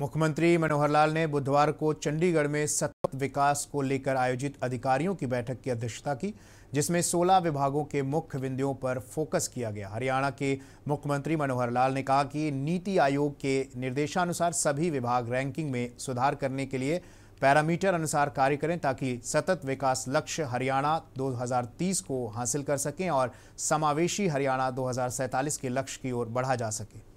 मुख्यमंत्री मनोहर लाल ने बुधवार को चंडीगढ़ में सतत विकास को लेकर आयोजित अधिकारियों की बैठक की अध्यक्षता की जिसमें 16 विभागों के मुख्य बिंदुओं पर फोकस किया गया हरियाणा के मुख्यमंत्री मनोहर लाल ने कहा कि नीति आयोग के निर्देशानुसार सभी विभाग रैंकिंग में सुधार करने के लिए पैरामीटर अनुसार कार्य करें ताकि सतत विकास लक्ष्य हरियाणा 2030 को हासिल कर सकें और समावेशी हरियाणा 2047 के लक्ष्य की ओर बढ़ा जा सके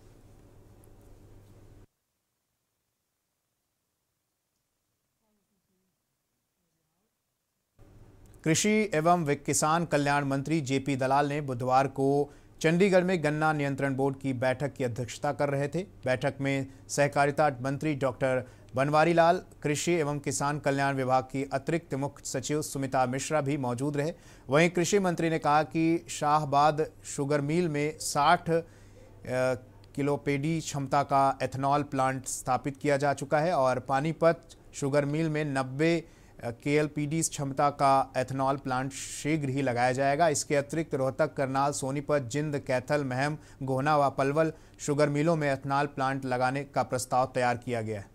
कृषि एवं किसान कल्याण मंत्री जेपी दलाल ने बुधवार को चंडीगढ़ में गन्ना नियंत्रण बोर्ड की बैठक की अध्यक्षता कर रहे थे बैठक में सहकारिता मंत्री डॉक्टर बनवारी लाल कृषि एवं किसान कल्याण विभाग की अतिरिक्त मुख्य सचिव सुमिता मिश्रा भी मौजूद रहे वहीं कृषि मंत्री ने कहा कि शाहबाद शुगर मिल में 60 किलोपेडी क्षमता का एथेनॉल प्लांट स्थापित किया जा चुका है और पानीपत शुगर मिल में नब्बे के क्षमता का एथेनॉल प्लांट शीघ्र ही लगाया जाएगा इसके अतिरिक्त रोहतक करनाल सोनीपत जिंद कैथल महम गोहना व पलवल शुगर मिलों में एथेनॉल प्लांट लगाने का प्रस्ताव तैयार किया गया है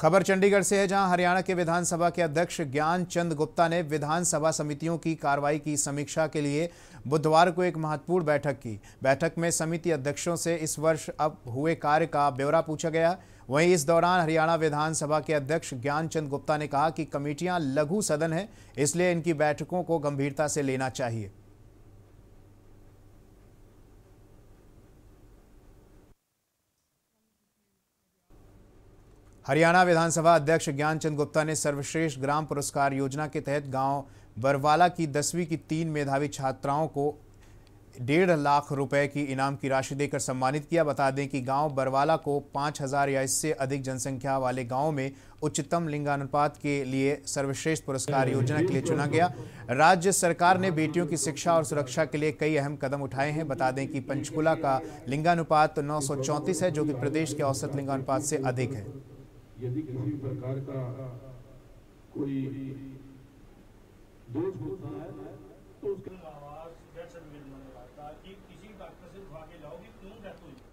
खबर चंडीगढ़ से है जहां हरियाणा के विधानसभा के अध्यक्ष ज्ञान चंद गुप्ता ने विधानसभा समितियों की कार्रवाई की समीक्षा के लिए बुधवार को एक महत्वपूर्ण बैठक की बैठक में समिति अध्यक्षों से इस वर्ष अब हुए कार्य का ब्यौरा पूछा गया वहीं इस दौरान हरियाणा विधानसभा के अध्यक्ष ज्ञान चंद गुप्ता ने कहा कि कमेटियां लघु सदन है इसलिए इनकी बैठकों को गंभीरता से लेना चाहिए हरियाणा विधानसभा अध्यक्ष ज्ञानचंद गुप्ता ने सर्वश्रेष्ठ ग्राम पुरस्कार योजना के तहत गांव बरवाला की दसवीं की तीन मेधावी छात्राओं को डेढ़ लाख रुपए की इनाम की राशि देकर सम्मानित किया बता दें कि गांव बरवाला को पाँच हजार या इससे अधिक जनसंख्या वाले गांवों में उच्चतम लिंगानुपात के लिए सर्वश्रेष्ठ पुरस्कार योजना के लिए चुना गया राज्य सरकार ने बेटियों की शिक्षा और सुरक्षा के लिए कई अहम कदम उठाए हैं बता दें कि पंचकुला का लिंगानुपात नौ है जो कि प्रदेश के औसत लिंगानुपात से अधिक है यदि किसी प्रकार का कोई दोष होता है तो उसका आवाज जैसे लगता है कि किसी डॉक्टर से उठा के लाओगे क्यों डेथ हुई